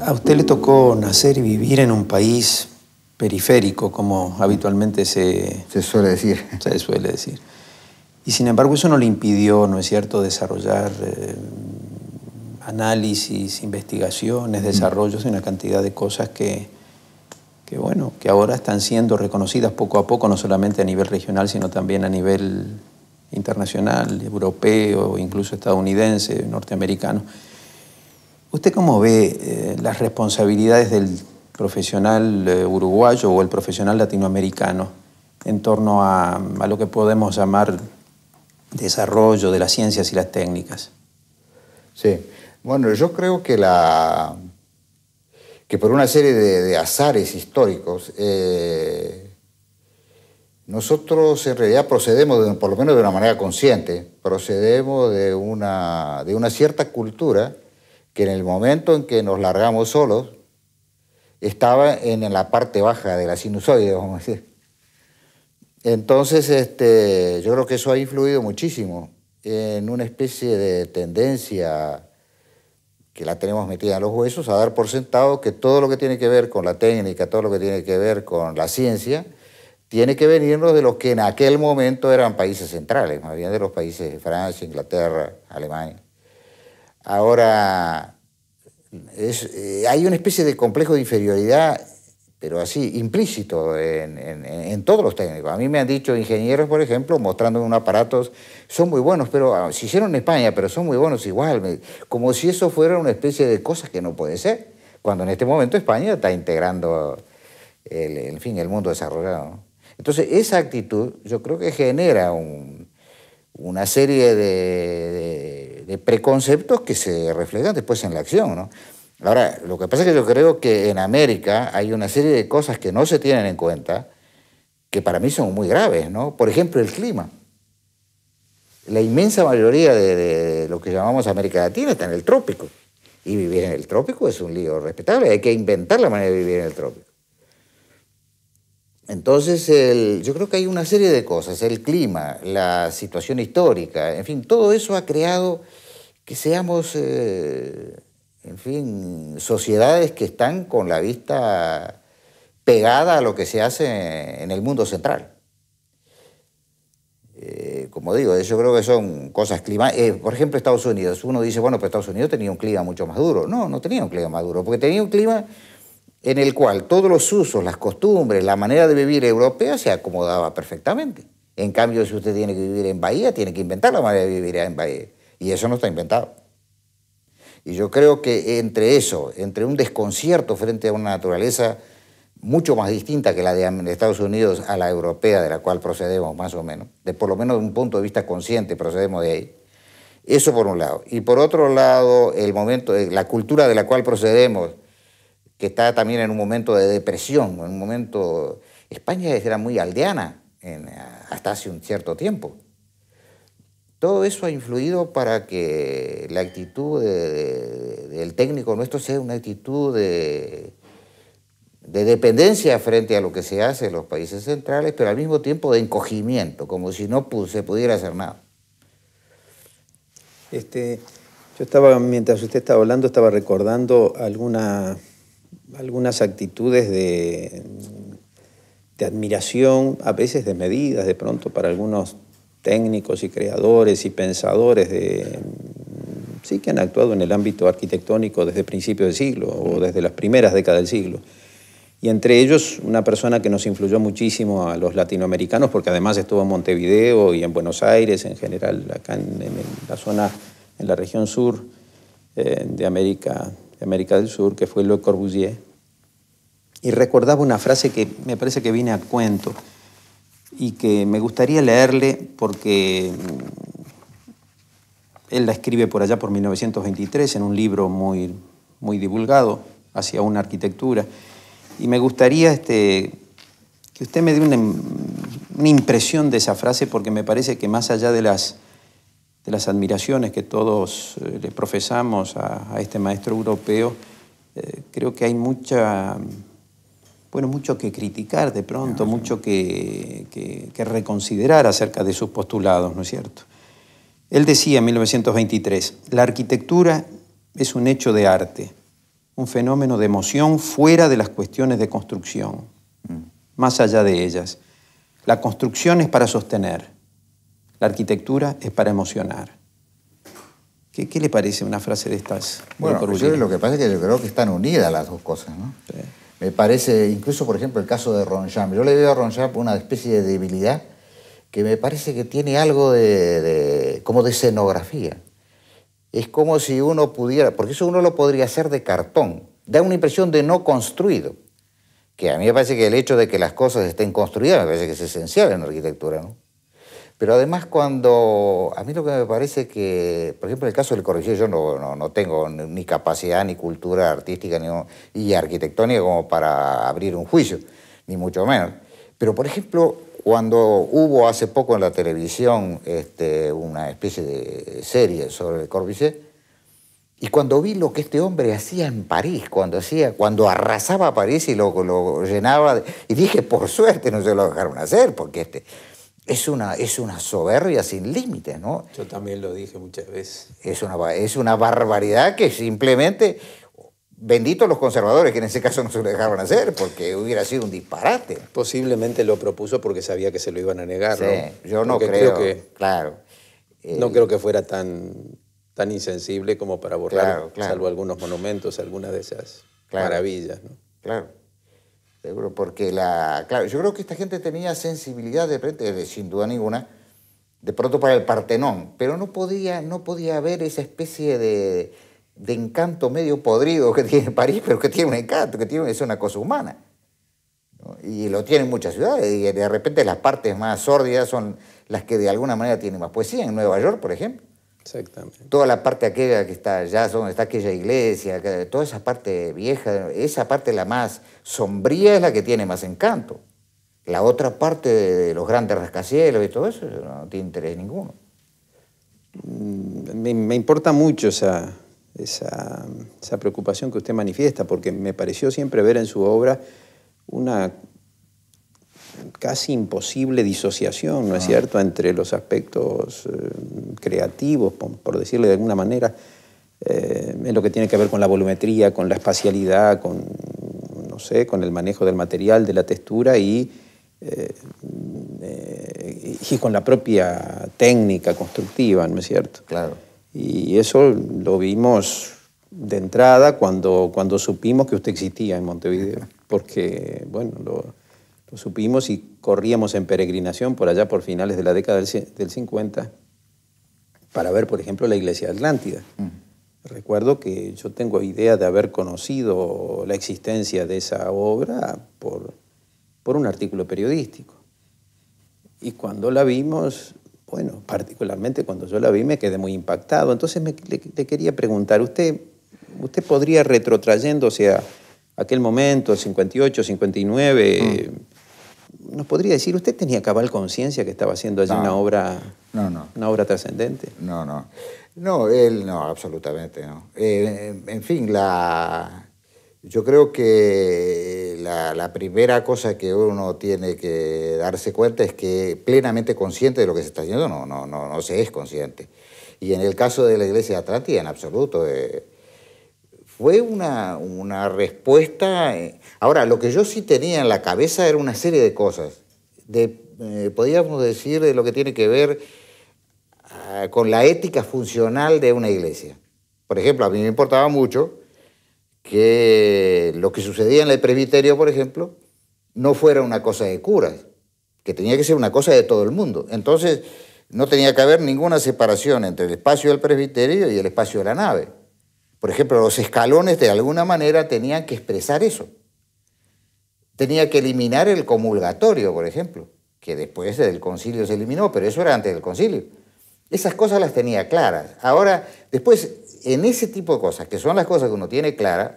a usted le tocó nacer y vivir en un país periférico, como habitualmente se... suele decir. Se suele decir. Y sin embargo eso no le impidió, ¿no es cierto?, desarrollar eh, análisis, investigaciones, mm. desarrollos y una cantidad de cosas que, que, bueno, que ahora están siendo reconocidas poco a poco, no solamente a nivel regional, sino también a nivel internacional, europeo, incluso estadounidense, norteamericano. ¿Usted cómo ve eh, las responsabilidades del profesional eh, uruguayo o el profesional latinoamericano en torno a, lo que podemos llamar desarrollo de las ciencias y las técnicas? Sí, bueno, yo creo que la, que por una serie de, azares históricos, eh, nosotros en realidad procedemos, por lo menos de una manera consciente, procedemos de una, de una cierta cultura que en el momento en que nos largamos solos, estaba en la parte baja de la sinusoide, vamos a decir. Entonces, este, yo creo que eso ha influido muchísimo en una especie de tendencia que la tenemos metida en los huesos, a dar por sentado que todo lo que tiene que ver con la técnica, todo lo que tiene que ver con la ciencia, tiene que venirnos de los que en aquel momento eran países centrales, más bien de los países de Francia, Inglaterra, Alemania. Ahora, eh, hay una especie de complejo de inferioridad, pero así, implícito en, todos los técnicos. A mí me han dicho ingenieros, por ejemplo, mostrándome unos aparatos, son muy buenos, pero ah, se hicieron en España, pero son muy buenos igual, como si eso fuera una especie de cosas que no puede ser, cuando en este momento España está integrando el, en fin, el mundo desarrollado. Entonces, esa actitud yo creo que genera una serie de de preconceptos que se reflejan después en la acción. ¿no? Ahora, lo que pasa es que yo creo que en América hay una serie de cosas que no se tienen en cuenta, que para mí son muy graves. ¿no? Por ejemplo, el clima. La inmensa mayoría de lo que llamamos América Latina está en el trópico. Y vivir en el trópico es un lío respetable. Hay que inventar la manera de vivir en el trópico. Entonces, el, yo creo que hay una serie de cosas, el clima, la situación histórica, en fin, todo eso ha creado que seamos, eh, en fin, sociedades que están con la vista pegada a lo que se hace en el mundo central. Eh, como digo, eh, yo creo que son cosas climáticas. por ejemplo, Estados Unidos. Uno dice, bueno, pues Estados Unidos tenía un clima mucho más duro. No, no tenía un clima más duro, porque tenía un clima en el cual todos los usos, las costumbres, la manera de vivir europea se acomodaba perfectamente. En cambio, si usted tiene que vivir en Bahía, tiene que inventar la manera de vivir en Bahía. Y eso no está inventado. Y yo creo que entre eso, entre un desconcierto frente a una naturaleza mucho más distinta que la de Estados Unidos a la europea, de la cual procedemos más o menos, de por lo menos de un punto de vista consciente procedemos de ahí. Eso por un lado. Y por otro lado, el momento, eh, la cultura de la cual procedemos, que está también en un momento de depresión, en un momento... España era muy aldeana hasta hace un cierto tiempo. Todo eso ha influido para que la actitud del técnico nuestro sea una actitud de, de dependencia frente a lo que se hace en los países centrales, pero al mismo tiempo de encogimiento, como si no se pudiera hacer nada. Este, yo estaba, mientras usted estaba hablando, estaba recordando alguna algunas actitudes de, admiración, a veces desmedidas de pronto para algunos técnicos y creadores y pensadores de, sí que han actuado en el ámbito arquitectónico desde principios del siglo o desde las primeras décadas del siglo. Y entre ellos una persona que nos influyó muchísimo a los latinoamericanos, porque además estuvo en Montevideo y en Buenos Aires, en general, acá en, la zona, en la región sur eh, de América de América del Sur, que fue Le Corbusier, y recordaba una frase que me parece que viene a cuento y que me gustaría leerle porque mm, él la escribe por allá por 1923 en un libro muy, muy divulgado hacia una arquitectura. Y me gustaría este, que usted me dé una, mm, una impresión de esa frase porque me parece que más allá de las de las admiraciones que todos eh, le profesamos a, este maestro europeo, eh, creo que hay mucha, bueno, mucho que criticar de pronto, mucho que, reconsiderar acerca de sus postulados, ¿no es cierto? Él decía en 1923, la arquitectura es un hecho de arte, un fenómeno de emoción fuera de las cuestiones de construcción, mm. más allá de ellas. La construcción es para sostener, la arquitectura es para emocionar. ¿Qué, le parece una frase de estas? Bueno, yo lo que pasa es que yo creo que están unidas las dos cosas, ¿no? Me parece, incluso por ejemplo, el caso de Ronchamp. Yo le veo a por una especie de debilidad que me parece que tiene algo de, de, como de escenografía. Es como si uno pudiera, porque eso uno lo podría hacer de cartón, da una impresión de no construido, que a mí me parece que el hecho de que las cosas estén construidas me parece que es esencial en la arquitectura. ¿no? Pero además cuando, a mí lo que me parece que, por ejemplo, en el caso del Corbusier yo no, tengo ni capacidad, ni cultura artística ni, y arquitectónica como para abrir un juicio, ni mucho menos. Pero, por ejemplo, cuando hubo hace poco en la televisión este, una especie de serie sobre el Corbusier, y cuando vi lo que este hombre hacía en París, cuando, hacía, cuando arrasaba París y lo, lo llenaba, y dije, por suerte no se lo dejaron hacer, porque este es una, es una soberbia sin límite, ¿no? Yo también lo dije muchas veces. Es una, es una barbaridad que simplemente, bendito los conservadores, que en ese caso no se lo dejaron hacer, porque hubiera sido un disparate. Posiblemente lo propuso porque sabía que se lo iban a negar, Yo no creo, que, claro. no eh, creo que fuera tan, tan insensible como para borrar, salvo algunos monumentos, algunas de esas maravillas, ¿no? Claro porque la. yo creo que esta gente tenía sensibilidad de, sin duda ninguna, de pronto para el Partenón, pero no podía, no podía haber esa especie de, encanto medio podrido que tiene París, pero que tiene un encanto, que tiene, es una cosa humana. Y lo tienen muchas ciudades, y de repente las partes más sórdidas son las que de alguna manera tienen más poesía. En Nueva York, por ejemplo. Exactamente. Toda la parte aquella que está allá, donde está aquella iglesia, toda esa parte vieja, esa parte la más sombría es la que tiene más encanto. La otra parte de los grandes rascacielos y todo eso no tiene interés ninguno. Mm, me, me importa mucho esa, esa preocupación que usted manifiesta, porque me pareció siempre ver en su obra una casi imposible disociación, ¿no es ah. cierto?, entre los aspectos eh, creativos, por, decirle de alguna manera, eh, en lo que tiene que ver con la volumetría, con la espacialidad, con, no sé, con el manejo del material, de la textura y, eh, y con la propia técnica constructiva, ¿no es cierto? Claro. Y eso lo vimos de entrada cuando, cuando supimos que usted existía en Montevideo, porque, bueno, lo supimos y corríamos en peregrinación por allá por finales de la década del, 50 para ver, por ejemplo, la iglesia Atlántida. Recuerdo que yo tengo idea de haber conocido la existencia de esa obra por, un artículo periodístico. Y cuando la vimos, bueno, particularmente cuando yo la vi me quedé muy impactado. Entonces le, quería preguntar, ¿usted, usted podría retrotrayéndose a aquel momento, 58, 59, nos podría decir, ¿usted tenía cabal conciencia que estaba haciendo allí una obra, no, no. Una obra trascendente? No, no. No, él no, absolutamente no. Eh, en fin, la, yo creo que la, primera cosa que uno tiene que darse cuenta es que plenamente consciente de lo que se está haciendo no, no, no, no se es consciente. Y en el caso de la Iglesia de en absoluto. Eh, fue una, respuesta. Eh, ahora, lo que yo sí tenía en la cabeza era una serie de cosas. De, eh, podríamos decir de lo que tiene que ver ah, con la ética funcional de una iglesia. Por ejemplo, a mí me importaba mucho que lo que sucedía en el presbiterio, por ejemplo, no fuera una cosa de curas, que tenía que ser una cosa de todo el mundo. Entonces, no tenía que haber ninguna separación entre el espacio del presbiterio y el espacio de la nave. Por ejemplo, los escalones de alguna manera tenían que expresar eso. Tenía que eliminar el comulgatorio, por ejemplo, que después del concilio se eliminó, pero eso era antes del concilio. Esas cosas las tenía claras. Ahora, después, en ese tipo de cosas, que son las cosas que uno tiene claras,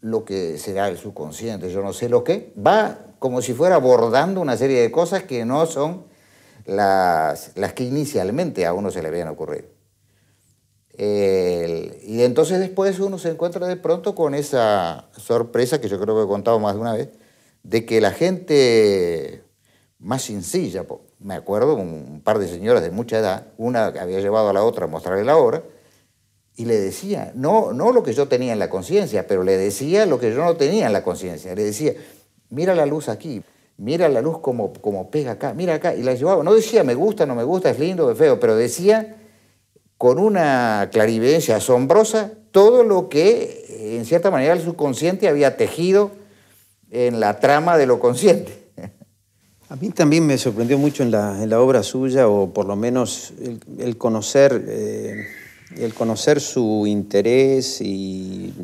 lo que será el subconsciente, yo no sé lo que, va como si fuera abordando una serie de cosas que no son las, las que inicialmente a uno se le habían ocurrido y entonces después uno se encuentra de pronto con esa sorpresa que yo creo que he contado más de una vez, de que la gente más sencilla, me acuerdo, un par de señoras de mucha edad, una había llevado a la otra a mostrarle la obra, y le decía, no, no lo que yo tenía en la conciencia, pero le decía lo que yo no tenía en la conciencia, le decía, mira la luz aquí, mira la luz como, como pega acá, mira acá, y la llevaba, no decía me gusta, no me gusta, es lindo, es feo, pero decía con una clarividencia asombrosa todo lo que, eh, en cierta manera, el subconsciente había tejido en la trama de lo consciente. A mí también me sorprendió mucho en la, obra suya, o por lo menos el, conocer, eh, el conocer su interés y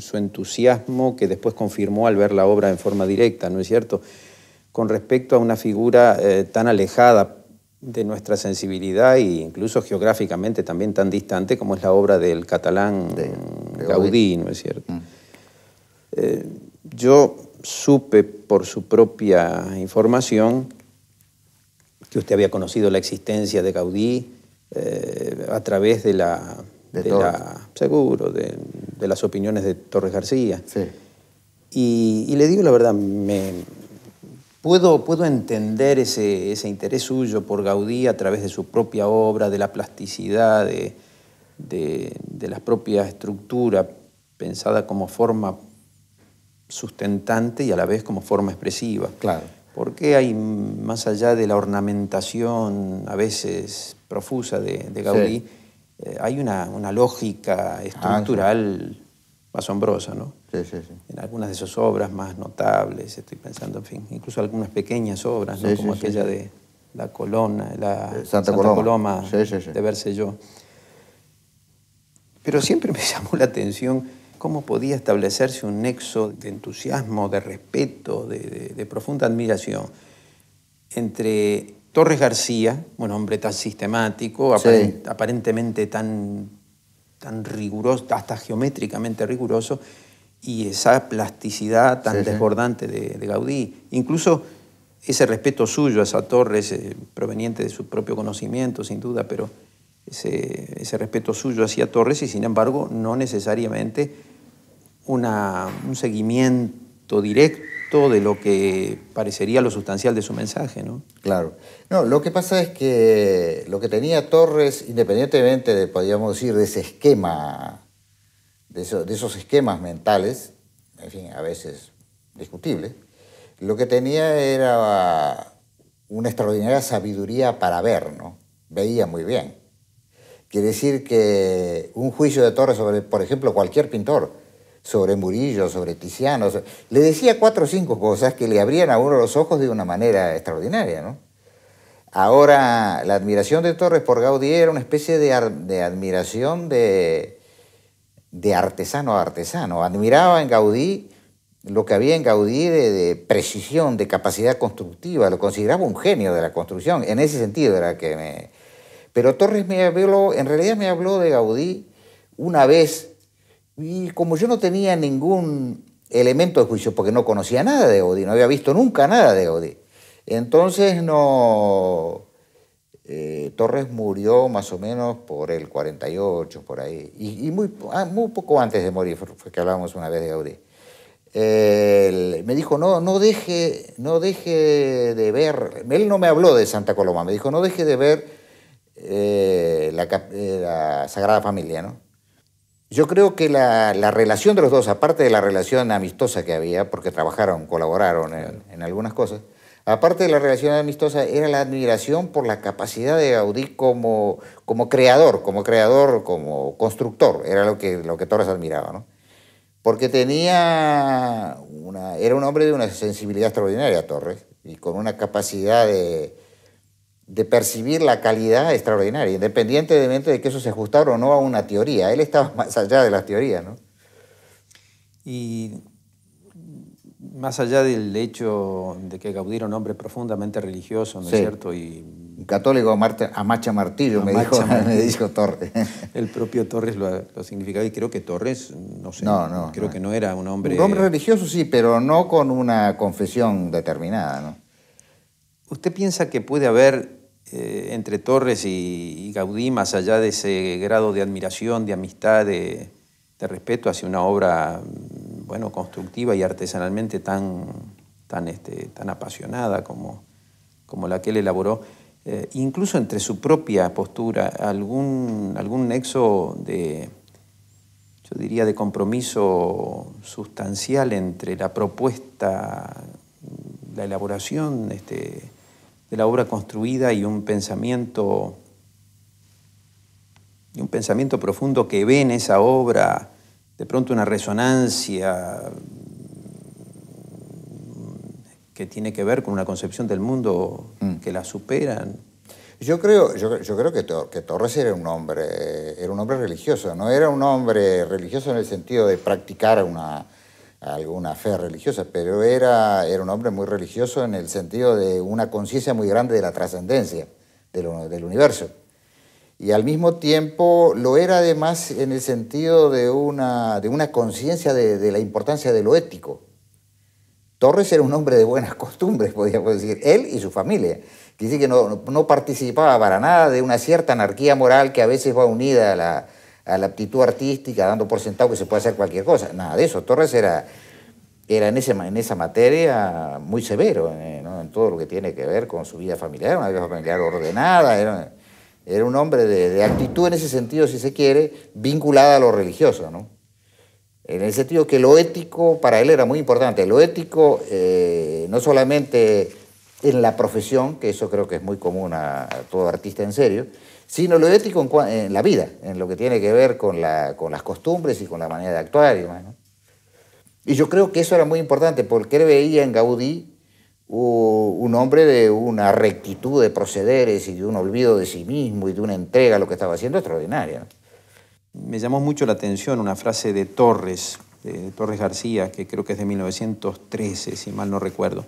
su entusiasmo, que después confirmó al ver la obra en forma directa, ¿no es cierto? Con respecto a una figura eh, tan alejada de nuestra sensibilidad e incluso geográficamente también tan distante como es la obra del catalán Gaudí, ¿no es cierto? Mm. Eh, yo supe por su propia información que usted había conocido la existencia de Gaudí eh, a través de la... seguro, de, las opiniones de Torres García. Sí. Y, y le digo la verdad, me, Puedo, entender ese, interés suyo por Gaudí a través de su propia obra, de la plasticidad, de, de, la propia estructura pensada como forma sustentante y a la vez como forma expresiva. Claro. Porque hay, más allá de la ornamentación a veces profusa de, Gaudí, eh, hay una, una lógica ah, estructural asombrosa, ¿no? Sí, sí, sí. En algunas de sus obras más notables, estoy pensando, en fin, incluso algunas pequeñas obras, ¿no? Como aquella de La Colona, la eh, Coloma, de verse yo. Pero siempre me llamó la atención cómo podía establecerse un nexo de entusiasmo, de respeto, de, profunda admiración entre Torres García, un hombre tan sistemático, aparentemente tan tan riguroso, hasta geométricamente riguroso, y esa plasticidad tan desbordante De, Gaudí. Incluso ese respeto suyo a esa torre, proveniente de su propio conocimiento, sin duda, pero ese, respeto suyo hacia Torres y sin embargo no necesariamente una, un seguimiento directo de lo que parecería lo sustancial de su mensaje. ¿no? Claro. No, lo que pasa es que lo que tenía Torres, independientemente de, podríamos decir, de ese esquema, de, esos esquemas mentales, en fin, a veces discutibles, lo que tenía era una extraordinaria sabiduría para ver, ¿no? Veía muy bien. Quiere decir que un juicio de Torres sobre, por ejemplo, cualquier pintor, sobre Murillo, sobre Tiziano, le decía cuatro o cinco cosas que le abrían a uno los ojos de una manera extraordinaria, ¿no? Ahora, la admiración de Torres por Gaudí era una especie de, admiración de, artesano a artesano. Admiraba en Gaudí lo que había en Gaudí de, precisión, de capacidad constructiva, lo consideraba un genio de la construcción, en ese sentido era que me... Pero Torres me habló, en realidad me habló de Gaudí una vez, y como yo no tenía ningún elemento de juicio, porque no conocía nada de Gaudí, no había visto nunca nada de Gaudí, entonces no, eh, Torres murió más o menos por el 48, por ahí, y, ah, muy, poco antes de morir, fue que hablábamos una vez de Gaudí. me dijo, no, no deje, no deje de ver, él no me habló de Santa Coloma, me dijo, no deje de ver eh, eh, la, Sagrada Familia, ¿no? Yo creo que la, relación de los dos, aparte de la relación amistosa que había, porque trabajaron, colaboraron en algunas cosas, aparte de la relación amistosa, era la admiración por la capacidad de Gaudí como, como creador, como creador, como constructor, era lo que, lo que Torres admiraba, Porque tenía una, era un hombre de una sensibilidad extraordinaria, Torres, y con una capacidad de, de percibir la calidad extraordinaria, independientemente de que eso se ajustara o no a una teoría. Él estaba más allá de las teorías, ¿no? Y más allá del hecho de que Gaudí era un hombre profundamente religioso, ¿no es cierto? Y católico a, macha martillo, me, dijo, Torres. El propio Torres lo, significaba y creo que Torres, no sé, creo que no era un hombre... Un hombre religioso sí, pero no con una confesión determinada, ¿no? ¿Usted piensa que puede haber eh, entre Torres y, Gaudí, más allá de ese grado de admiración, de amistad, de respeto hacia una obra bueno, constructiva y artesanalmente tan, tan, este, tan apasionada como, la que él elaboró, eh, incluso entre su propia postura, algún, nexo de, yo diría, de compromiso sustancial entre la propuesta, la elaboración este, de la obra construida y un pensamiento y un pensamiento profundo que ve en esa obra de pronto una resonancia que tiene que ver con una concepción del mundo mm. que la superan. Yo creo, yo, creo que, Torres era un hombre, era un hombre religioso, no era un hombre religioso en el sentido de practicar una, alguna fe religiosa, pero era, era un hombre muy religioso en el sentido de una conciencia muy grande de la trascendencia del universo y al mismo tiempo lo era además en el sentido de una, de una conciencia de, la importancia de lo ético. Torres era un hombre de buenas costumbres, podríamos decir, él y su familia. dice que no, no participaba para nada de una cierta anarquía moral que a veces va unida a la, a la aptitud artística, dando por sentado que se puede hacer cualquier cosa. Nada de eso. Torres era, era en, ese, en esa materia muy severo, eh, en todo lo que tiene que ver con su vida familiar, una vida familiar ordenada. Era, era un hombre de, actitud en ese sentido, si se quiere, vinculada a lo religioso, ¿no? En el sentido que lo ético para él era muy importante. Lo ético eh, no solamente en la profesión, que eso creo que es muy común a, todo artista en serio, sino lo ético en, la vida, en lo que tiene que ver con, las costumbres y con la manera de actuar. Y, y yo creo que eso era muy importante porque él veía en Gaudí un hombre de una rectitud de procederes y de un olvido de sí mismo y de una entrega a lo que estaba haciendo extraordinaria. Me llamó mucho la atención una frase de Torres, de Torres García, que creo que es de 1913, si mal no recuerdo,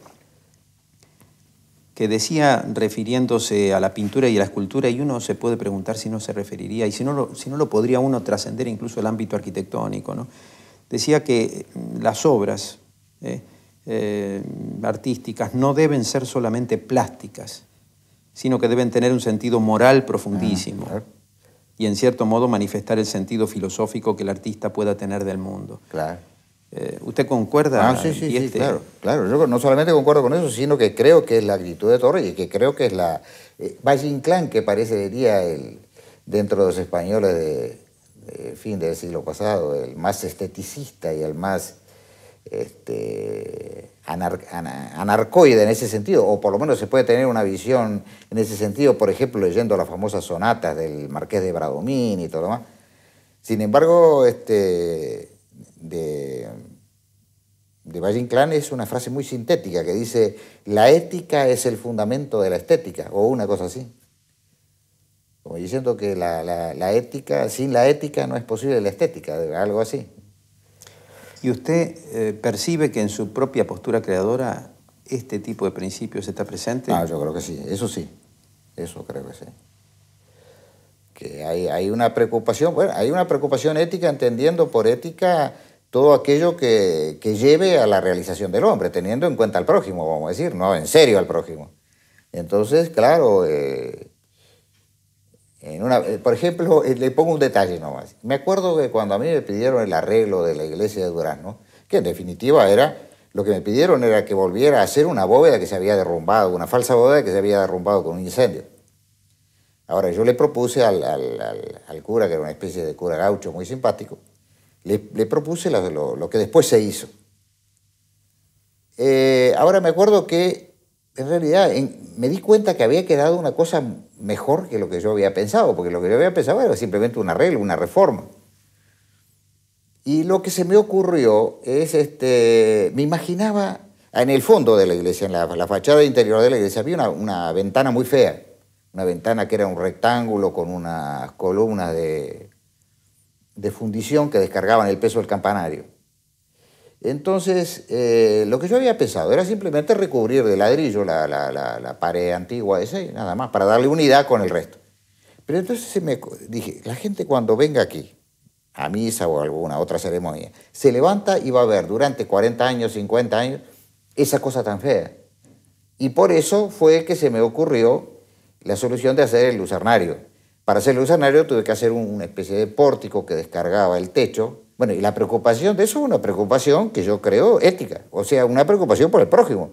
que decía, refiriéndose a la pintura y a la escultura, y uno se puede preguntar si no se referiría, y si no lo, si no lo podría uno trascender incluso el ámbito arquitectónico, ¿no? decía que las obras, ¿eh? Eh, artísticas no deben ser solamente plásticas, sino que deben tener un sentido moral ah, profundísimo y en cierto modo manifestar el sentido filosófico que el artista pueda tener del mundo. Claro. Eh, ¿Usted concuerda? Ah, sí, sí, este claro, claro. no solamente concuerdo con eso, sino que creo que es la actitud de Torre y que creo que es la... Eh, Valle Inclán, que parecería el, dentro de los españoles de, fin del siglo pasado, el más esteticista y el más este, anarcoide en ese sentido, o por lo menos se puede tener una visión en ese sentido, por ejemplo, leyendo las famosas sonatas del Marqués de Bradomín y todo lo demás. Sin embargo, este, de, de Valle Inclán es una frase muy sintética que dice, la ética es el fundamento de la estética, o una cosa así. Como diciendo que la ética, sin la ética no es posible la estética, algo así. ¿Y usted eh, percibe que en su propia postura creadora este tipo de principios está presente? Ah, yo creo que sí, eso sí, eso creo que sí. Que hay, hay una preocupación, bueno, hay una preocupación ética entendiendo por ética todo aquello que, lleve a la realización del hombre, teniendo en cuenta al prójimo, vamos a decir, no en serio al prójimo. Entonces, claro, eh, eh, por ejemplo, eh, le pongo un detalle nomás. Me acuerdo que cuando a mí me pidieron el arreglo de la iglesia de Durazno, que en definitiva era, lo que me pidieron era que volviera a hacer una bóveda que se había derrumbado, una falsa bóveda que se había derrumbado con un incendio. Ahora, yo le propuse al, cura, que era una especie de cura gaucho muy simpático, le, propuse lo, que después se hizo. Eh, ahora me acuerdo que en realidad me di cuenta que había quedado una cosa mejor que lo que yo había pensado, porque lo que yo había pensado era simplemente una arreglo, una reforma. Y lo que se me ocurrió es, este, me imaginaba, en el fondo de la iglesia, en la, fachada interior de la iglesia, había una, ventana muy fea, una ventana que era un rectángulo con unas columnas de, de fundición que descargaban el peso del campanario. Entonces, eh, lo que yo había pensado era simplemente recubrir de ladrillo la, pared antigua esa y nada más, para darle unidad con el resto. Pero entonces se me, dije, la gente cuando venga aquí, a misa o alguna otra ceremonia, se levanta y va a ver durante 40 años, 50 años, esa cosa tan fea. Y por eso fue que se me ocurrió la solución de hacer el lucernario. Para hacer el lucernario tuve que hacer una especie de pórtico que descargaba el techo, bueno, y la preocupación de eso es una preocupación que yo creo ética, o sea, una preocupación por el prójimo.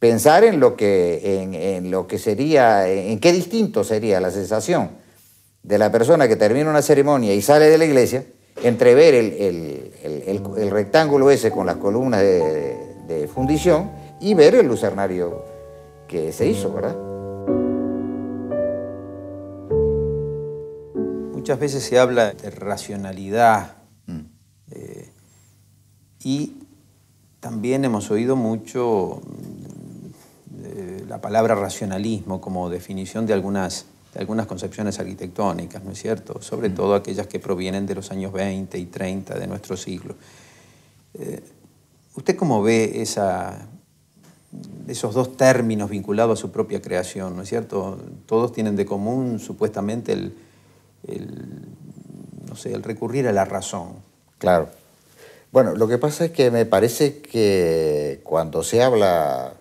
Pensar en lo que, en, lo que sería, en qué distinto sería la sensación de la persona que termina una ceremonia y sale de la iglesia, entrever el, el, rectángulo ese con las columnas de fundición y ver el lucernario que se hizo, ¿verdad? Muchas veces se habla de racionalidad eh, y también hemos oído mucho mm, la palabra racionalismo como definición de algunas, de algunas concepciones arquitectónicas, ¿no es cierto? Sobre mm. todo aquellas que provienen de los años 20 y 30 de nuestro siglo. Eh, ¿Usted cómo ve esa, esos dos términos vinculados a su propia creación, ¿no es cierto? Todos tienen de común supuestamente el, el, no sé, el recurrir a la razón. Claro. Bueno, lo que pasa es que me parece que cuando se habla,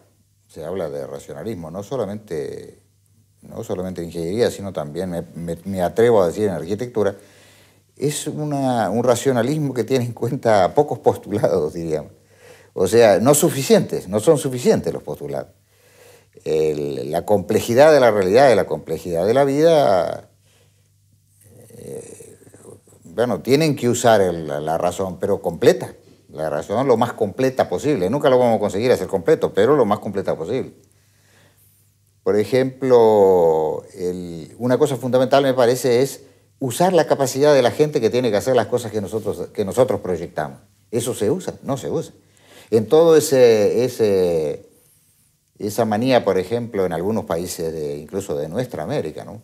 se habla de racionalismo, no solamente, no solamente en ingeniería, sino también, me, atrevo a decir, en arquitectura, es un racionalismo que tiene en cuenta pocos postulados, diríamos. O sea, no suficientes, no son suficientes los postulados. la complejidad de la realidad y la complejidad de la vida bueno, tienen que usar la, razón, pero completa. La razón lo más completa posible. Nunca lo vamos a conseguir hacer completo, pero lo más completa posible. Por ejemplo, una cosa fundamental me parece es usar la capacidad de la gente que tiene que hacer las cosas que nosotros, que nosotros proyectamos. Eso se usa, no se usa. En todo ese, esa manía, por ejemplo, en algunos países, de, incluso de nuestra América, ¿no?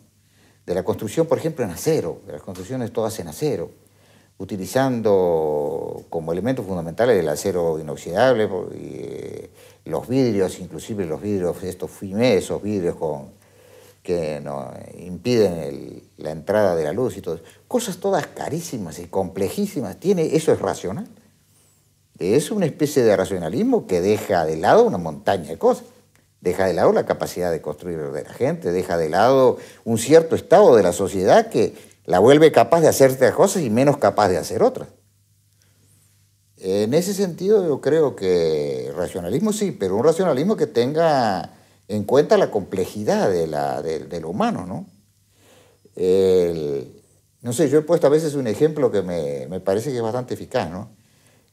de la construcción, por ejemplo, en acero, de las construcciones todas en acero, utilizando como elementos fundamentales el acero inoxidable, eh, los vidrios, inclusive los vidrios, estos fumé, esos vidrios con, que no, impiden la entrada de la luz y todo. Cosas todas carísimas y complejísimas. Tiene, eso es racional. Es una especie de racionalismo que deja de lado una montaña de cosas deja de lado la capacidad de construir de la gente, deja de lado un cierto estado de la sociedad que la vuelve capaz de hacer ciertas cosas y menos capaz de hacer otras. En ese sentido yo creo que racionalismo sí, pero un racionalismo que tenga en cuenta la complejidad de, lo humano, ¿no? no sé, yo he puesto a veces un ejemplo que me, me, parece que es bastante eficaz, ¿no?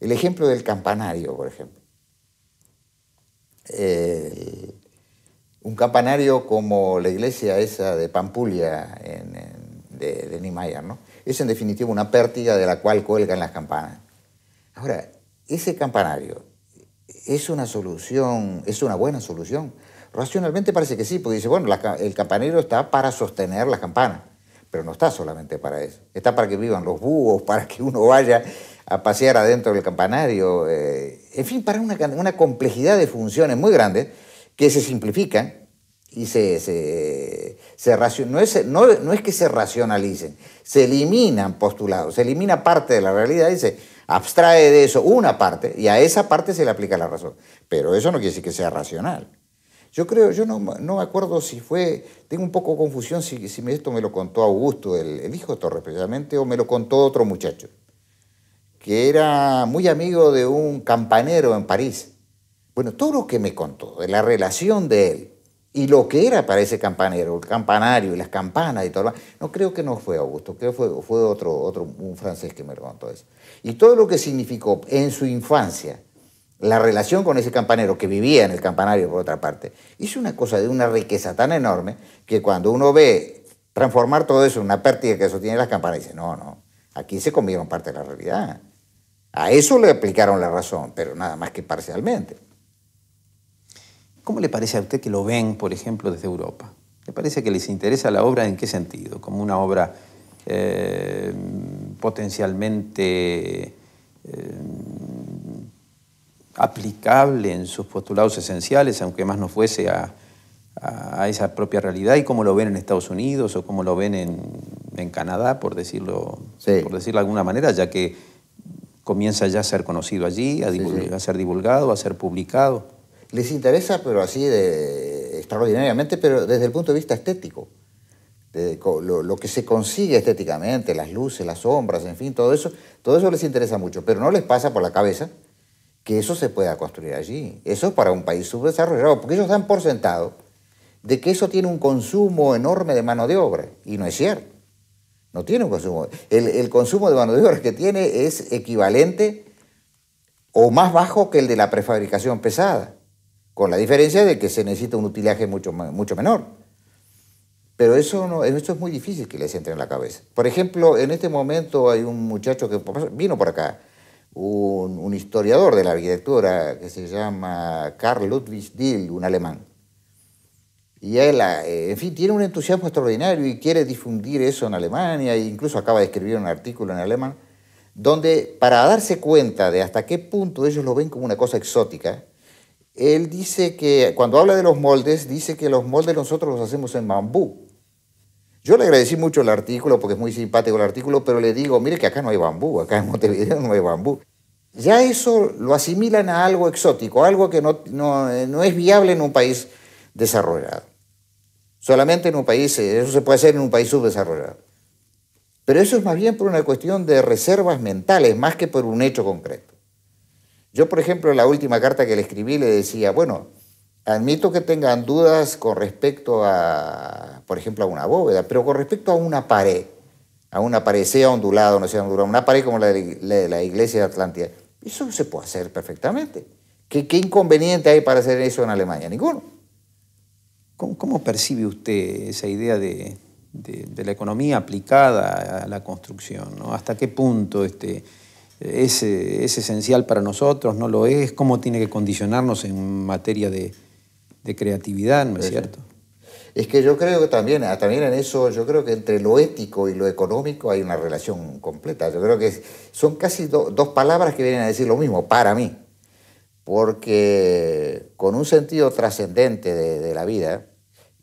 El ejemplo del campanario, por ejemplo. El, un campanario como la iglesia esa de Pampulia de, de ¿no? es en definitiva una pértiga de la cual cuelgan las campanas. Ahora, ese campanario es una solución, es una buena solución. Racionalmente parece que sí, porque dice, bueno, el campanario está para sostener las campanas, pero no está solamente para eso. Está para que vivan los búhos, para que uno vaya a pasear adentro del campanario, eh, en fin, para una, complejidad de funciones muy grande que se simplifican y se, se, no, es, no, no, es que se racionalicen, se eliminan postulados, se elimina parte de la realidad y se abstrae de eso una parte y a esa parte se le aplica la razón. Pero eso no quiere decir que sea racional. Yo creo, yo no, me acuerdo si fue, tengo un poco confusión si, esto me lo contó Augusto, el, hijo de Torres precisamente, o me lo contó otro muchacho, que era muy amigo de un campanero en París bueno, todo lo que me contó de la relación de él y lo que era para ese campanero, el campanario y las campanas y todo lo no creo que no fue Augusto, creo que fue, otro, otro, un francés que me contó eso. Y todo lo que significó en su infancia la relación con ese campanero que vivía en el campanario por otra parte, hizo una cosa de una riqueza tan enorme que cuando uno ve transformar todo eso en una pérdida que eso tiene las campanas, dice, no, no, aquí se comieron parte de la realidad. A eso le aplicaron la razón, pero nada más que parcialmente. ¿Cómo le parece a usted que lo ven, por ejemplo, desde Europa? ¿Le parece que les interesa la obra en qué sentido? ¿Como una obra eh, potencialmente eh, aplicable en sus postulados esenciales, aunque más no fuese a, esa propia realidad y cómo lo ven en Estados Unidos o cómo lo ven en, Canadá, por decirlo, por de alguna manera, ya que comienza ya a ser conocido allí, a ser divulgado, a ser publicado les interesa, pero así de, extraordinariamente, pero desde el punto de vista estético. lo, que se consigue estéticamente, las luces, las sombras, en fin, todo eso, todo eso les interesa mucho, pero no les pasa por la cabeza que eso se pueda construir allí. Eso es para un país subdesarrollado, porque ellos dan por sentado de que eso tiene un consumo enorme de mano de obra, y no es cierto. No tiene un consumo. el consumo de mano de obra que tiene es equivalente o más bajo que el de la prefabricación pesada con la diferencia de que se necesita un utilaje mucho, mucho menor. Pero eso, eso es muy difícil que les entre en la cabeza. Por ejemplo, en este momento hay un muchacho que vino por acá, un, historiador de la arquitectura que se llama Karl Ludwig Dill, un alemán. Y él, ah, eh, en fin, tiene un entusiasmo extraordinario y quiere difundir eso en Alemania, e incluso acaba de escribir un artículo en alemán, donde para darse cuenta de hasta qué punto ellos lo ven como una cosa exótica, él dice que, cuando habla de los moldes, dice que los moldes nosotros los hacemos en bambú. Yo le agradecí mucho el artículo porque es muy simpático el artículo, pero le digo, mire que acá no hay bambú, acá en Montevideo no hay bambú. Ya eso lo asimilan a algo exótico, algo que no, no es viable en un país desarrollado. Solamente en un país, eh, eso se puede hacer en un país subdesarrollado. Pero eso es más bien por una cuestión de reservas mentales, más que por un hecho concreto. Yo, por ejemplo, en la última carta que le escribí le decía, bueno, admito que tengan dudas con respecto a, por ejemplo, a una bóveda, pero con respecto a una pared, a una pared, sea ondulada o no sea ondulada, una pared como la de la iglesia de Atlántida, eso se puede hacer perfectamente. ¿Qué, inconveniente hay para hacer eso en Alemania? Ninguno. ¿Cómo, percibe usted esa idea de, la economía aplicada a la construcción? ¿Hasta qué punto este, es, eh, es, esencial para nosotros, no lo es, cómo tiene que condicionarnos en materia de, creatividad, ¿no es cierto? Es que yo creo que también, ah, también en eso, yo creo que entre lo ético y lo económico hay una relación completa. Yo creo que son casi dos palabras que vienen a decir lo mismo, para mí. Porque con un sentido trascendente de, de la vida,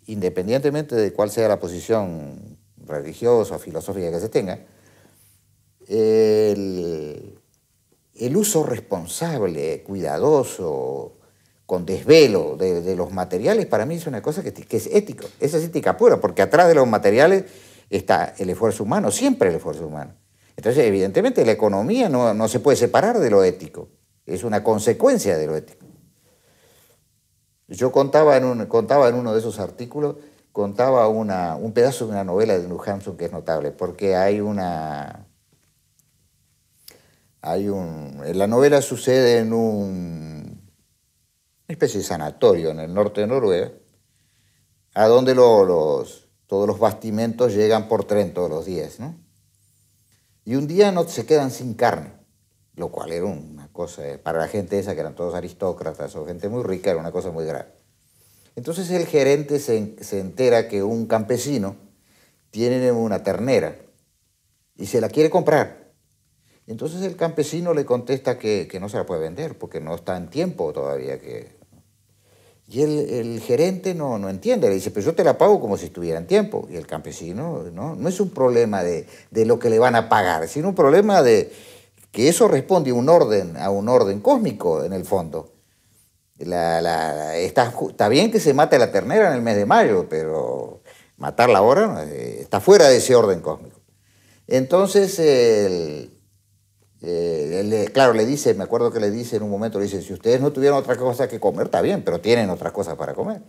independientemente de cuál sea la posición religiosa o filosófica que se tenga, el, el uso responsable, cuidadoso, con desvelo de, los materiales, para mí es una cosa que, es ético, esa es ética pura, porque atrás de los materiales está el esfuerzo humano, siempre el esfuerzo humano. Entonces, evidentemente, la economía no, se puede separar de lo ético, es una consecuencia de lo ético. Yo contaba en, un, contaba en uno de esos artículos, contaba una, un pedazo de una novela de New Hampshire que es notable, porque hay una, hay un, la novela sucede en un, una especie de sanatorio en el norte de Noruega, a donde los, todos los bastimentos llegan por tren todos los días. ¿no? Y un día no se quedan sin carne, lo cual era una cosa, eh, para la gente esa que eran todos aristócratas o gente muy rica, era una cosa muy grave. Entonces el gerente se, se entera que un campesino tiene una ternera y se la quiere comprar. Entonces el campesino le contesta que, no se la puede vender porque no está en tiempo todavía. Que... Y el, gerente no, no entiende, le dice, pero yo te la pago como si estuviera en tiempo. Y el campesino no, no es un problema de, lo que le van a pagar, sino un problema de que eso responde a un orden, a un orden cósmico en el fondo. está, está, bien que se mate la ternera en el mes de mayo, pero matarla ahora eh, está fuera de ese orden cósmico. Entonces el eh, claro, le dice, me acuerdo que le dice en un momento, le dice, si ustedes no tuvieran otra cosa que comer, está bien, pero tienen otras cosas para comer.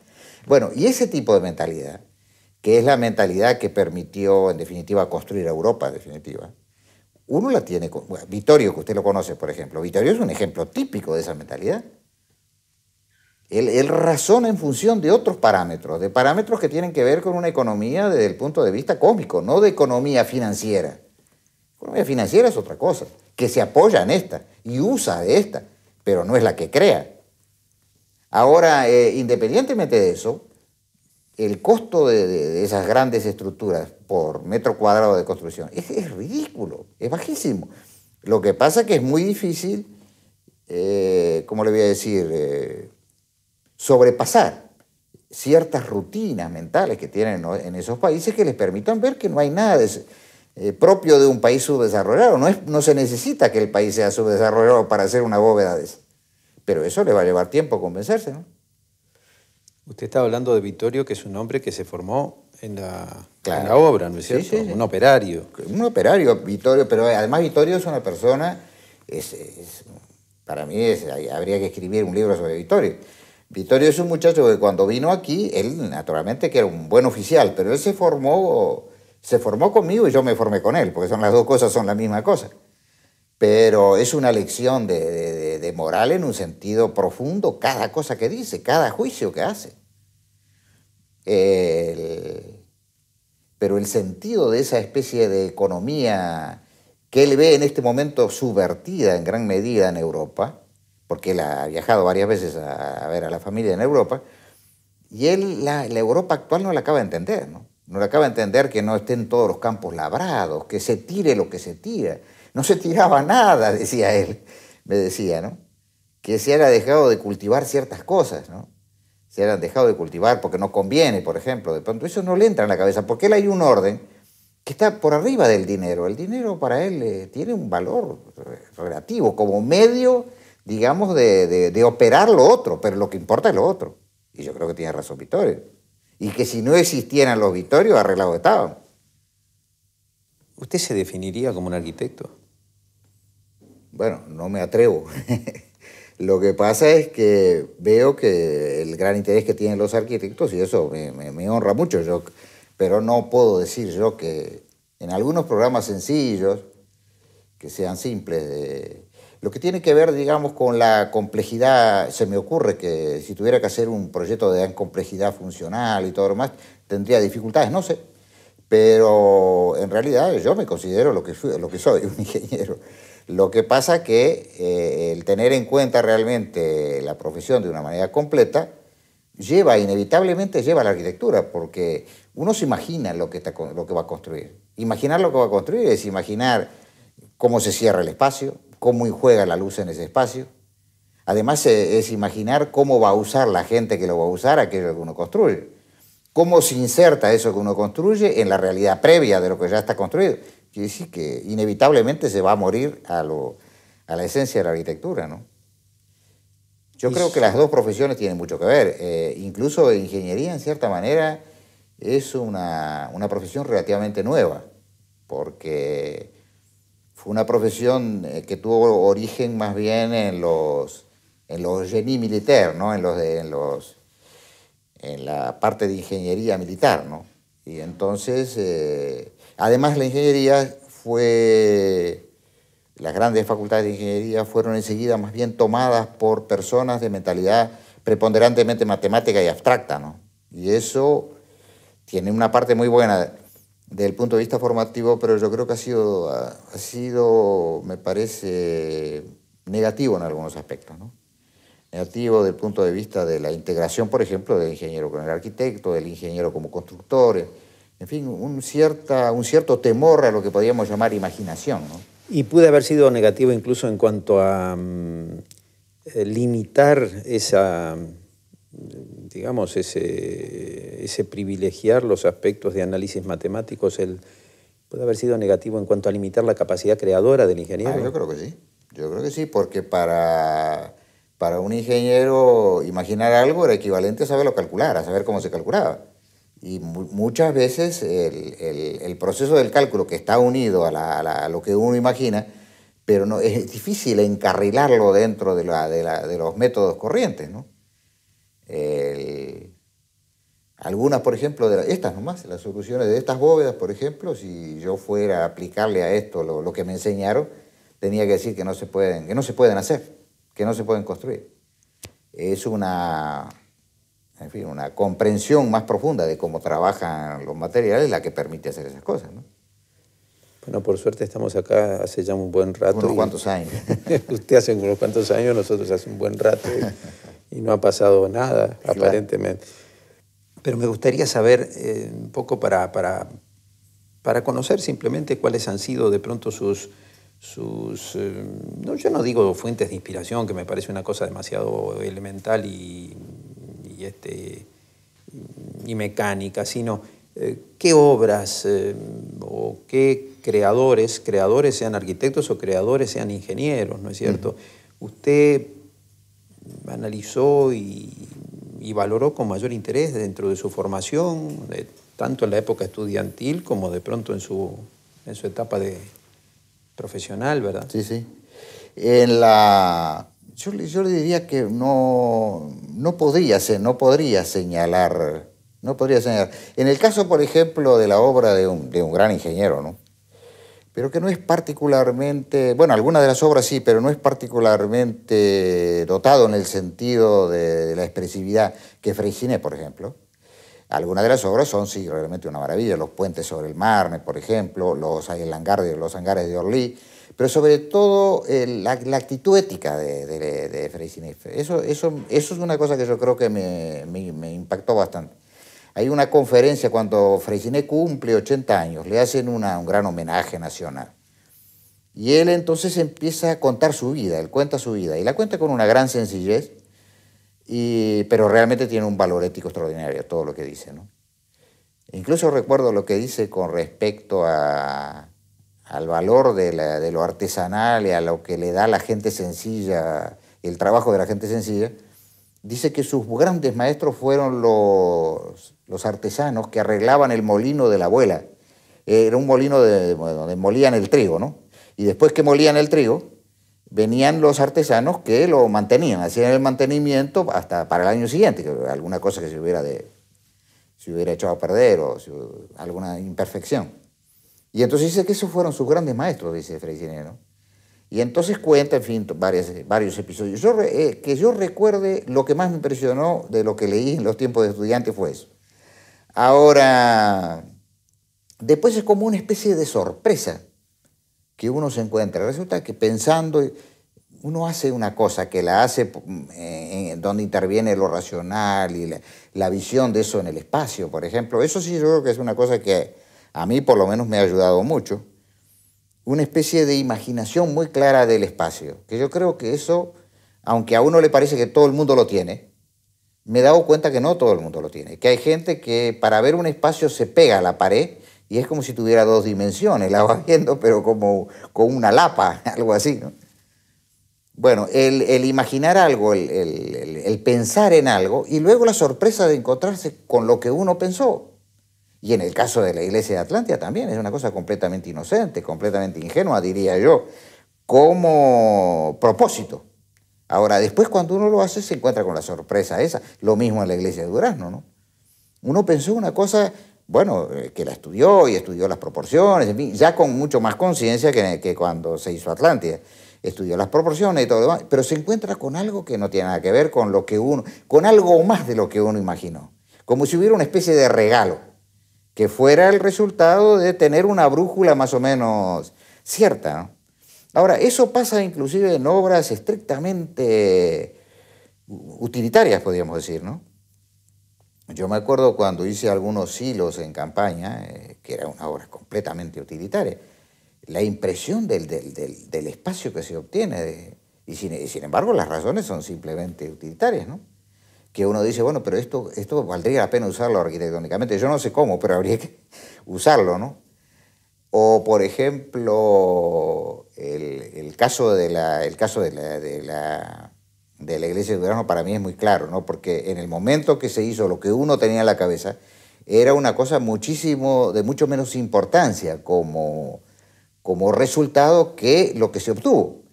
Bueno, y ese tipo de mentalidad, que es la mentalidad que permitió, en definitiva, construir Europa, en definitiva, uno la tiene Vittorio, que usted lo conoce, por ejemplo. Vittorio es un ejemplo típico de esa mentalidad. Él, razona en función de otros parámetros, de parámetros que tienen que ver con una economía desde el punto de vista cómico, no de economía financiera. Economía financiera es otra cosa que se apoya en esta y usa de esta, pero no es la que crea. Ahora, eh, independientemente de eso, el costo de, esas grandes estructuras por metro cuadrado de construcción es, ridículo, es bajísimo. Lo que pasa es que es muy difícil, eh, ¿cómo le voy a decir?, eh, sobrepasar ciertas rutinas mentales que tienen en esos países que les permitan ver que no hay nada de, eh, propio de un país subdesarrollado. No, es, no se necesita que el país sea subdesarrollado para hacer una bóveda de eso. Pero eso le va a llevar tiempo a convencerse, ¿no? Usted está hablando de Vittorio, que es un hombre que se formó en la, obra, ¿no es cierto? Un operario. Un operario, Vittorio, pero además Vittorio es una persona, para mí habría que escribir un libro sobre Vittorio. Vittorio es un muchacho que cuando vino aquí, él naturalmente que era un buen oficial, pero él se formó se formó conmigo y yo me formé con él, porque son las dos cosas, son la misma cosa. Pero es una lección de, moral en un sentido profundo, cada cosa que dice, cada juicio que hace. pero el sentido de esa especie de economía que él ve en este momento subvertida en gran medida en Europa, porque él ha viajado varias veces a, ver a la familia en Europa, y él la, la Europa actual no la acaba de entender, ¿no? no le acaba de entender que no estén todos los campos labrados, que se tire lo que se tira. No se tiraba nada, decía él, me decía, ¿no? Que se han dejado de cultivar ciertas cosas, ¿no? Se han dejado de cultivar porque no conviene, por ejemplo. De pronto eso no le entra en la cabeza, porque él hay un orden que está por arriba del dinero. El dinero para él eh, tiene un valor relativo, como medio, digamos, de, de operar lo otro, pero lo que importa es lo otro. Y yo creo que tiene razón Vittorio y que si no existieran los Vitorios, arreglado estaban. ¿Usted se definiría como un arquitecto? Bueno, no me atrevo. Lo que pasa es que veo que el gran interés que tienen los arquitectos, y eso me, honra mucho, yo, pero no puedo decir yo que en algunos programas sencillos, que sean simples, de, lo que tiene que ver, digamos, con la complejidad, se me ocurre que si tuviera que hacer un proyecto de gran complejidad funcional y todo lo demás, tendría dificultades, no sé. Pero en realidad yo me considero lo que, lo que soy, un ingeniero. Lo que pasa que eh, el tener en cuenta realmente la profesión de una manera completa lleva, inevitablemente lleva a la arquitectura, porque uno se imagina lo que, está, lo que va a construir. Imaginar lo que va a construir es imaginar cómo se cierra el espacio, cómo juega la luz en ese espacio. Además, eh, es imaginar cómo va a usar la gente que lo va a usar aquello que uno construye. Cómo se inserta eso que uno construye en la realidad previa de lo que ya está construido. Quiere decir que inevitablemente se va a morir a, lo, a la esencia de la arquitectura, ¿no? Yo creo que las dos profesiones tienen mucho que ver. Eh, incluso ingeniería, en cierta manera, es una, una profesión relativamente nueva, porque fue una profesión eh, que tuvo origen más bien en los, en los militar ¿no? en, los la parte de ingeniería militar. ¿no? Y entonces, eh, además la ingeniería fue las grandes facultades de ingeniería fueron enseguida más bien tomadas por personas de mentalidad preponderantemente matemática y abstracta, ¿no? Y eso tiene una parte muy buena del punto de vista formativo, pero yo creo que ha sido, ha sido me parece, negativo en algunos aspectos. ¿no? Negativo del punto de vista de la integración, por ejemplo, del ingeniero con el arquitecto, del ingeniero como constructor, en fin, un, cierta, un cierto temor a lo que podríamos llamar imaginación. Y puede haber sido negativo incluso en cuanto a mm, eh, limitar esa digamos, ese, privilegiar los aspectos de análisis matemáticos, el, puede haber sido negativo en cuanto a limitar la capacidad creadora del ingeniero. Ah, yo creo que sí, yo creo que sí, porque para, para un ingeniero imaginar algo era equivalente a saberlo calcular, a saber cómo se calculaba. Y muchas veces el, proceso del cálculo que está unido a, lo que uno imagina, pero no, es difícil encarrilarlo dentro de, la, de, de los métodos corrientes, ¿no? algunas, por ejemplo, de estas nomás, las soluciones de estas bóvedas, por ejemplo, si yo fuera a aplicarle a esto lo, que me enseñaron, tenía que decir que no se pueden, que no se pueden hacer, que no se pueden construir. Es una, en fin, una comprensión más profunda de cómo trabajan los materiales la que permite hacer esas cosas. Bueno, por suerte estamos acá hace ya un buen rato. Unos cuantos años. Usted hace unos cuantos años, nosotros hace un buen rato. y no ha pasado nada, aparentemente. Pero me gustaría saber eh, un poco para, para, para, conocer simplemente cuáles han sido de pronto sus... sus eh, no, yo no digo fuentes de inspiración, que me parece una cosa demasiado elemental y, este, y mecánica, sino eh, qué obras o qué creadores, creadores sean arquitectos o creadores sean ingenieros, ¿no es cierto? Mm. Usted analizó y, valoró con mayor interés dentro de su formación, tanto en la época estudiantil como de pronto en su, en su etapa de profesional, ¿verdad? Sí, sí. En la, yo, yo diría que no, no, podría, no podría señalar, no podría señalar. En el caso, por ejemplo, de la obra de de un gran ingeniero, ¿no? pero que no es particularmente, bueno, algunas de las obras sí, pero no es particularmente dotado en el sentido de, la expresividad que Freycinet, por ejemplo. Algunas de las obras son, sí, realmente una maravilla, los puentes sobre el Marne, por ejemplo, los, los hangares de Orly, pero sobre todo eh, la, actitud ética de, de, Eso, eso, eso es una cosa que yo creo que me impactó bastante. Hay una conferencia cuando Freycinet cumple 80 años, le hacen un gran homenaje nacional. Y él entonces empieza a contar su vida, él cuenta su vida, y la cuenta con una gran sencillez, pero realmente tiene un valor ético extraordinario todo lo que dice. ¿no? Incluso recuerdo lo que dice con respecto al valor de, de, lo artesanal y a lo que le da la gente sencilla, el trabajo de la gente sencilla, dice que sus grandes maestros fueron los los artesanos que arreglaban el molino de la abuela. Era un molino de, donde molían el trigo, ¿no? Y después que molían el trigo, venían los artesanos que lo mantenían, hacían el mantenimiento hasta para el año siguiente, que alguna cosa que se hubiera, se hubiera echado a perder o alguna imperfección. Y entonces dice que esos fueron sus grandes maestros, dice Freycinet, Y entonces cuenta, en fin, varios episodios. Yo, eh, que yo recuerde, lo que más me impresionó de lo que leí en los tiempos de estudiante fue eso. Ahora, después es como una especie de sorpresa que uno se encuentra. Resulta que pensando, uno hace una cosa que la hace eh, donde interviene lo racional y la, la, visión de eso en el espacio, por ejemplo. Eso sí yo creo que es una cosa que a mí por lo menos me ha ayudado mucho. Una especie de imaginación muy clara del espacio, que yo creo que eso, aunque a uno le parece que todo el mundo lo tiene, me he dado cuenta que no todo el mundo lo tiene, que hay gente que para ver un espacio se pega a la pared y es como si tuviera dos dimensiones, la va viendo, pero como con una lapa, algo así. ¿no? Bueno, el, imaginar algo, el, pensar en algo y luego la sorpresa de encontrarse con lo que uno pensó. Y en el caso de la iglesia de Atlántida también es una cosa completamente inocente, completamente ingenua, diría yo, como propósito. Ahora, después cuando uno lo hace se encuentra con la sorpresa esa. Lo mismo en la iglesia de Durazno, ¿no? Uno pensó una cosa, bueno, eh, que la estudió y estudió las proporciones, en fin, ya con mucho más conciencia que, que, cuando se hizo Atlántida. Estudió las proporciones y todo demás, pero se encuentra con algo que no tiene nada que ver con lo que uno, con algo más de lo que uno imaginó. Como si hubiera una especie de regalo que fuera el resultado de tener una brújula más o menos cierta, ¿no? Ahora, eso pasa inclusive en obras estrictamente utilitarias, podríamos decir, ¿no? Yo me acuerdo cuando hice algunos hilos en campaña, eh, que era una obra completamente utilitaria, la impresión del, espacio que se obtiene, y, sin, embargo las razones son simplemente utilitarias, ¿no? Que uno dice, bueno, pero esto, esto valdría la pena usarlo arquitectónicamente, yo no sé cómo, pero habría que usarlo, ¿no? O, por ejemplo, el, caso, de la, el caso de la, de, la, iglesia de Durano para mí es muy claro, ¿no? porque en el momento que se hizo lo que uno tenía en la cabeza, era una cosa muchísimo, de mucho menos importancia como, como resultado que lo que se obtuvo.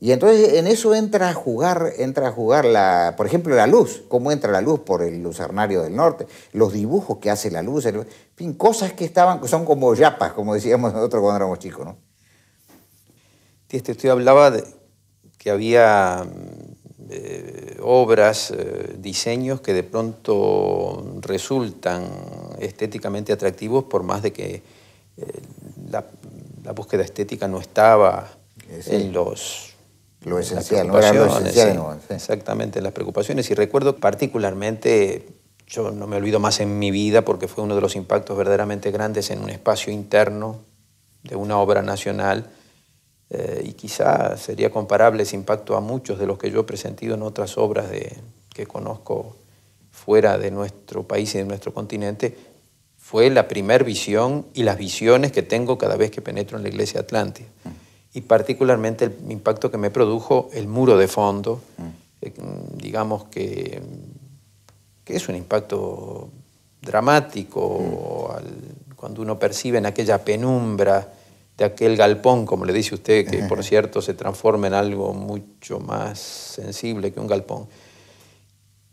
Y entonces en eso entra a jugar, entra a jugar la, por ejemplo, la luz, cómo entra la luz por el lucernario del norte, los dibujos que hace la luz, en fin, cosas que estaban, son como yapas, como decíamos nosotros cuando éramos chicos, ¿no? Este, estudio hablaba de que había mm, eh, obras, eh, diseños que de pronto resultan estéticamente atractivos por más de que eh, la, búsqueda estética no estaba en los lo esencial, lo esencial. Exactamente, las preocupaciones. Y recuerdo particularmente, yo no me olvido más en mi vida porque fue uno de los impactos verdaderamente grandes en un espacio interno de una obra nacional. Eh, y quizá sería comparable ese impacto a muchos de los que yo he presentido en otras obras de, que conozco fuera de nuestro país y de nuestro continente, fue la primer visión y las visiones que tengo cada vez que penetro en la iglesia atlántica y particularmente el impacto que me produjo el muro de fondo, mm. eh, digamos que, es un impacto dramático mm. cuando uno percibe en aquella penumbra de aquel galpón, como le dice usted, que por cierto se transforma en algo mucho más sensible que un galpón.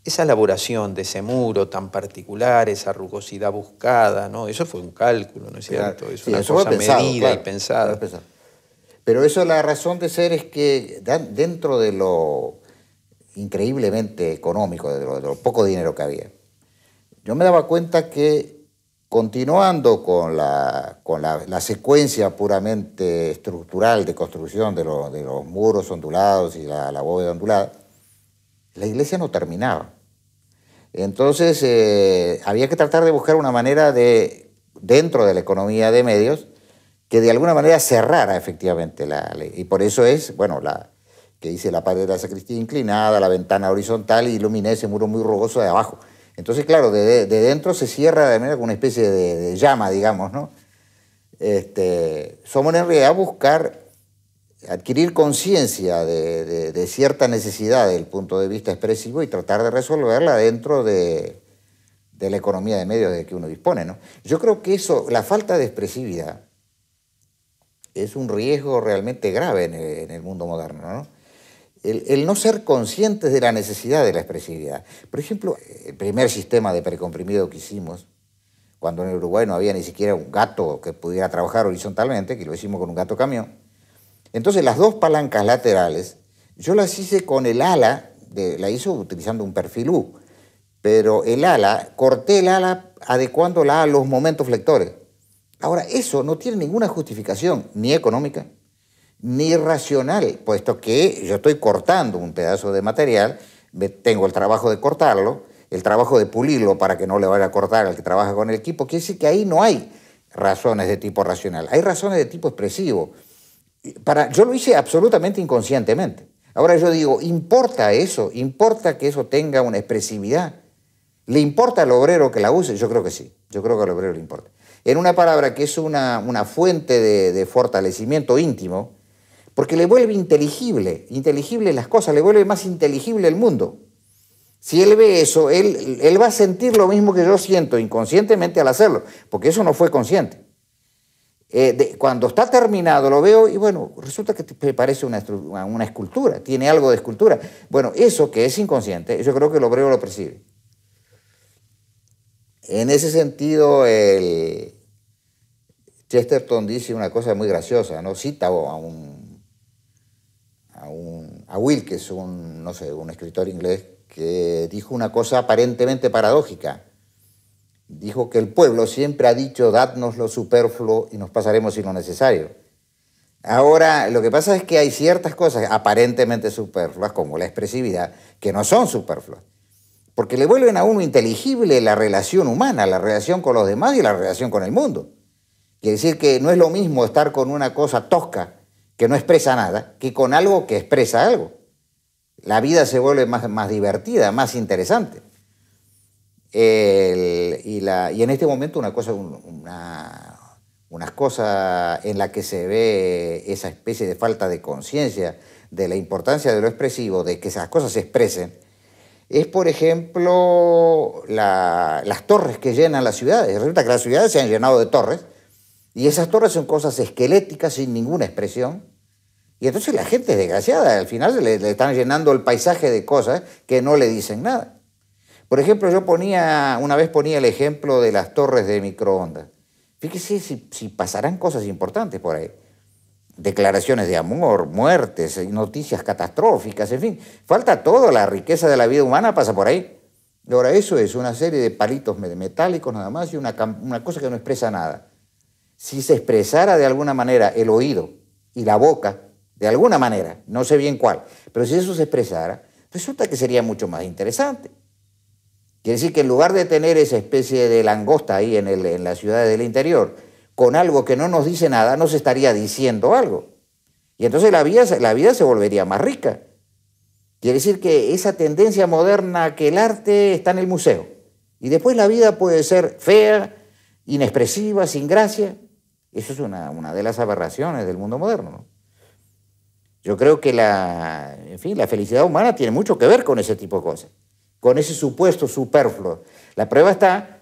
Esa elaboración de ese muro tan particular, esa rugosidad buscada, ¿no? Eso fue un cálculo, ¿no es cierto? Es una cosa medida y pensada. Pero eso la razón de ser es que dentro de lo increíblemente económico, de lo, poco dinero que había, yo me daba cuenta que continuando con la, secuencia puramente estructural de construcción de, los muros ondulados y la, bóveda ondulada, la iglesia no terminaba. Entonces eh, había que tratar de buscar una manera de, dentro de la economía de medios, que de alguna manera cerrara efectivamente la ley. Y por eso es, bueno, la que dice la pared de la sacristía inclinada, la ventana horizontal y ilumina ese muro muy rugoso de abajo. Entonces, claro, de, dentro se cierra de manera una especie de, llama, digamos, ¿no? Este, somos en realidad buscar adquirir conciencia de, cierta necesidad del punto de vista expresivo y tratar de resolverla dentro de, de, la economía de medios de que uno dispone. ¿no? Yo creo que eso, la falta de expresividad, es un riesgo realmente grave en el, mundo moderno. El, no ser conscientes de la necesidad de la expresividad. Por ejemplo, el primer sistema de precomprimido que hicimos, cuando en Uruguay no había ni siquiera un gato que pudiera trabajar horizontalmente, que lo hicimos con un gato camión. Entonces las dos palancas laterales, yo las hice con el ala, la hice utilizando un perfil U, pero el ala, corté el ala adecuándola a los momentos flectores. Ahora, eso no tiene ninguna justificación, ni económica, ni racional, puesto que yo estoy cortando un pedazo de material, tengo el trabajo de cortarlo, el trabajo de pulirlo para que no le vaya a cortar al que trabaja con el equipo, quiere decir que ahí no hay razones de tipo racional, hay razones de tipo expresivo. Para, yo lo hice absolutamente inconscientemente. Ahora yo digo, ¿importa eso? ¿Importa que eso tenga una expresividad? ¿Le importa al obrero que la use? Yo creo que sí, yo creo que al obrero le importa en una palabra que es una, fuente de, fortalecimiento íntimo, porque le vuelve inteligible, inteligible las cosas, le vuelve más inteligible el mundo. Si él ve eso, él, él va a sentir lo mismo que yo siento inconscientemente al hacerlo, porque eso no fue consciente. Eh, cuando está terminado lo veo y bueno, resulta que me parece una, una, escultura, tiene algo de escultura. Bueno, eso que es inconsciente, yo creo que el obrero lo percibe. En ese sentido, Chesterton dice una cosa muy graciosa, ¿no? Cita a un, a Wilkes, un, sé, un escritor inglés, que dijo una cosa aparentemente paradójica. Dijo que el pueblo siempre ha dicho, dadnos lo superfluo y nos pasaremos sin lo necesario. Ahora, lo que pasa es que hay ciertas cosas aparentemente superfluas, como la expresividad, que no son superfluas porque le vuelven a uno inteligible la relación humana, la relación con los demás y la relación con el mundo. Quiere decir que no es lo mismo estar con una cosa tosca que no expresa nada que con algo que expresa algo. La vida se vuelve más, divertida, más interesante. y, en este momento una cosa, unas en la que se ve esa especie de falta de conciencia de la importancia de lo expresivo, de que esas cosas se expresen, es, por ejemplo, las torres que llenan las ciudades. Resulta que las ciudades se han llenado de torres y esas torres son cosas esqueléticas sin ninguna expresión. Y entonces la gente es desgraciada, al final le, están llenando el paisaje de cosas que no le dicen nada. Por ejemplo, yo ponía, una vez ponía el ejemplo de las torres de microondas. Fíjese si pasarán cosas importantes por ahí declaraciones de amor, muertes, eh, noticias catastróficas, en fin, falta todo, la riqueza de la vida humana pasa por ahí. Ahora, eso es una serie de palitos metálicos nada más y una, cosa que no expresa nada. Si se expresara de alguna manera el oído y la boca, de alguna manera, no sé bien cuál, pero si eso se expresara, resulta que sería mucho más interesante. Quiere decir que en lugar de tener esa especie de langosta ahí en, el, en la ciudad del interior, con algo que no nos dice nada, nos estaría diciendo algo. Y entonces la vida, la vida se volvería más rica. Quiere decir que esa tendencia moderna que el arte está en el museo. Y después la vida puede ser fea, inexpresiva, sin gracia. Eso es una, de las aberraciones del mundo moderno. Yo creo que la, fin, la felicidad humana tiene mucho que ver con ese tipo de cosas, con ese supuesto superfluo. La prueba está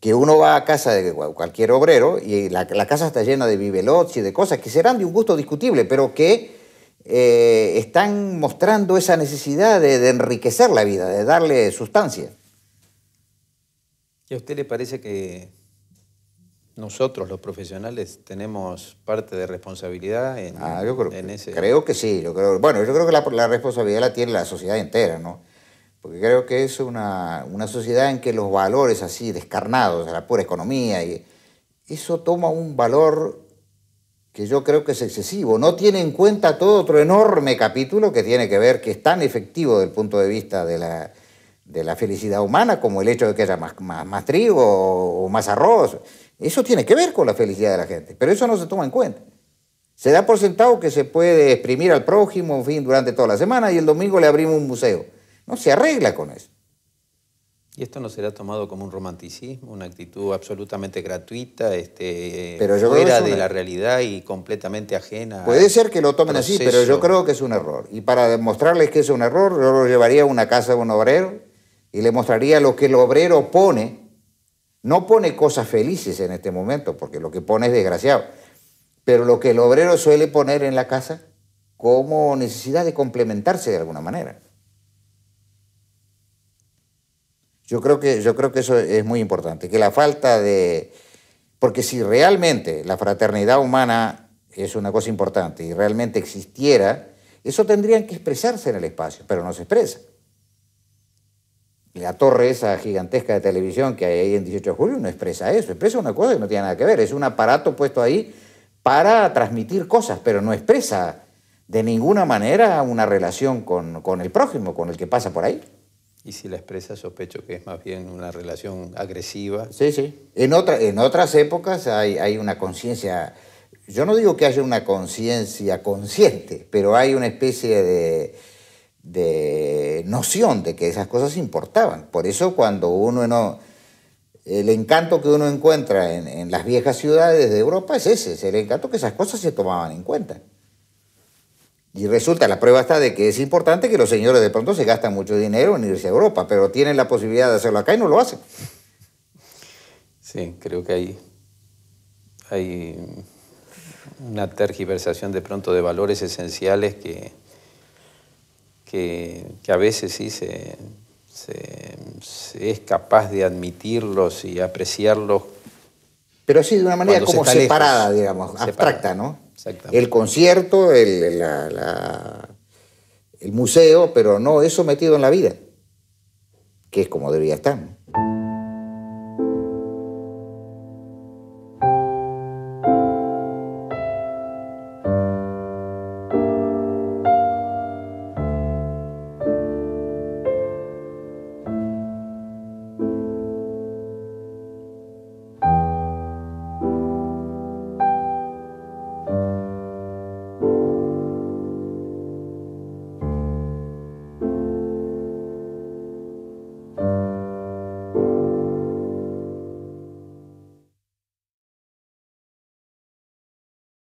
que uno va a casa de cualquier obrero y la, casa está llena de bibelots y de cosas que serán de un gusto discutible, pero que eh, están mostrando esa necesidad de, enriquecer la vida, de darle sustancia. ¿Y a usted le parece que nosotros los profesionales tenemos parte de responsabilidad en, ah, creo, ese... Creo que sí, creo, bueno, yo creo que la, la responsabilidad la tiene la sociedad entera, ¿no? porque creo que es una, una sociedad en que los valores así descarnados, a la pura economía, y eso toma un valor que yo creo que es excesivo. No tiene en cuenta todo otro enorme capítulo que tiene que ver, que es tan efectivo desde el punto de vista de la, de la felicidad humana, como el hecho de que haya más, trigo o, más arroz. Eso tiene que ver con la felicidad de la gente, pero eso no se toma en cuenta. Se da por sentado que se puede exprimir al prójimo, fin, durante toda la semana y el domingo le abrimos un museo. No se arregla con eso. ¿Y esto no será tomado como un romanticismo, una actitud absolutamente gratuita, este, pero yo fuera de la realidad y completamente ajena? Puede ser que lo tomen así, pero yo creo que es un error. Y para demostrarles que es un error, yo lo llevaría a una casa de un obrero y le mostraría lo que el obrero pone. No pone cosas felices en este momento, porque lo que pone es desgraciado, pero lo que el obrero suele poner en la casa como necesidad de complementarse de alguna manera. Yo creo que, yo creo que eso es muy importante, que la falta de... Porque si realmente la fraternidad humana es una cosa importante y realmente existiera, eso tendría que expresarse en el espacio, pero no se expresa. La torre esa gigantesca de televisión que hay ahí en 18 de julio no expresa eso, expresa una cosa que no tiene nada que ver, es un aparato puesto ahí para transmitir cosas, pero no expresa de ninguna manera una relación con el prójimo, con el que pasa por ahí. Y si la expresa, sospecho que es más bien una relación agresiva. Sí, sí. En, otra, en otras épocas hay, una conciencia, yo no digo que haya una conciencia consciente, pero hay una especie de, de, noción de que esas cosas importaban. Por eso cuando uno no... El encanto que uno encuentra en, en las viejas ciudades de Europa es ese, es el encanto que esas cosas se tomaban en cuenta. Y resulta, la prueba está de que es importante que los señores de pronto se gastan mucho dinero en irse a Europa, pero tienen la posibilidad de hacerlo acá y no lo hacen. Sí, creo que hay, hay una tergiversación de pronto de valores esenciales que, que, a veces sí se, es capaz de admitirlos y apreciarlos. Pero sí de una manera como separada, digamos, abstracta, ¿no? El concierto, el, museo, pero no eso metido en la vida, que es como debería estar.